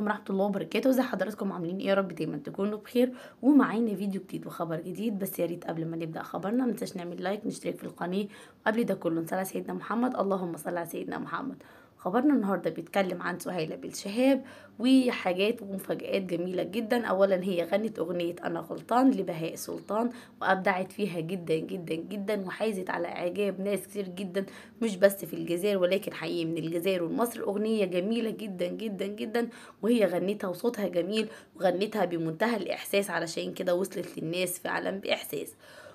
عليكم ورحمه الله وبركاته ازي حضراتكم عاملين ايه يا رب دايما تكونوا بخير ومعانا فيديو جديد وخبر جديد بس يا ريت قبل ما نبدا خبرنا ما نعمل لايك نشترك في القناه وقبل ده كله نصلي على سيدنا محمد اللهم صل على سيدنا محمد خبرنا النهاردة بيتكلم عن سهيلة بالشهاب وحاجات ومفاجآت جميلة جدا أولا هي غنت أغنية أنا غلطان لبهاء سلطان وأبدعت فيها جدا جدا جدا وحازت على إعجاب ناس كتير جدا مش بس في الجزائر ولكن حقيقي من الجزائر والمصر أغنية جميلة جدا جدا جدا وهي غنتها وصوتها جميل وغنتها بمنتهى الإحساس علشان كده وصلت للناس فعلا بإحساس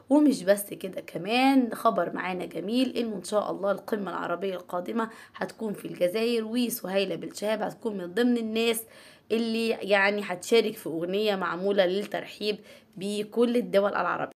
ومش بس كده كمان خبر معانا جميل انه ان شاء الله القمه العربيه القادمه هتكون في الجزائر وسهيله بالشهاب هتكون من ضمن الناس اللي يعني هتشارك في اغنيه معموله للترحيب بكل الدول العربيه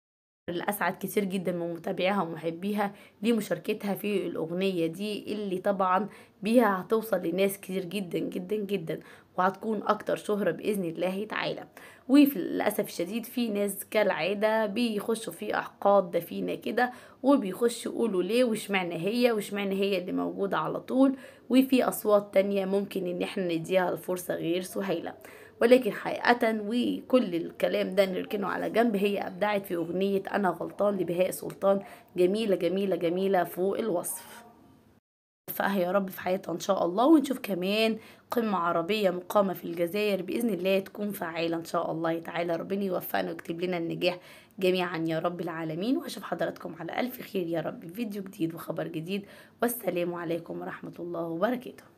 أسعد كتير جدا من متابعيها ومحبيها لمشاركتها في الأغنية دي اللي طبعا بيها هتوصل لناس كتير جدا جدا جدا وهتكون أكتر شهرة بإذن الله تعالى وفي للأسف الشديد في ناس كالعادة بيخشوا في أحقاد دفينة كده وبيخشوا يقولوا ليه معنى هي معنى هي اللي موجودة على طول وفي أصوات تانية ممكن إن احنا نديها الفرصة غير سهيلة ولكن حقيقة وكل الكلام ده نركنه على جنب هي أبدعت في أغنية أنا غلطان لبهاء سلطان جميلة جميلة جميلة فوق الوصف فأه يا رب في حياتها إن شاء الله ونشوف كمان قمة عربية مقامة في الجزائر بإذن الله تكون فعالة إن شاء الله تعالى ربنا يوفقنا ويكتب لنا النجاح جميعا يا رب العالمين وأشوف حضراتكم على ألف خير يا رب فيديو جديد وخبر جديد والسلام عليكم ورحمة الله وبركاته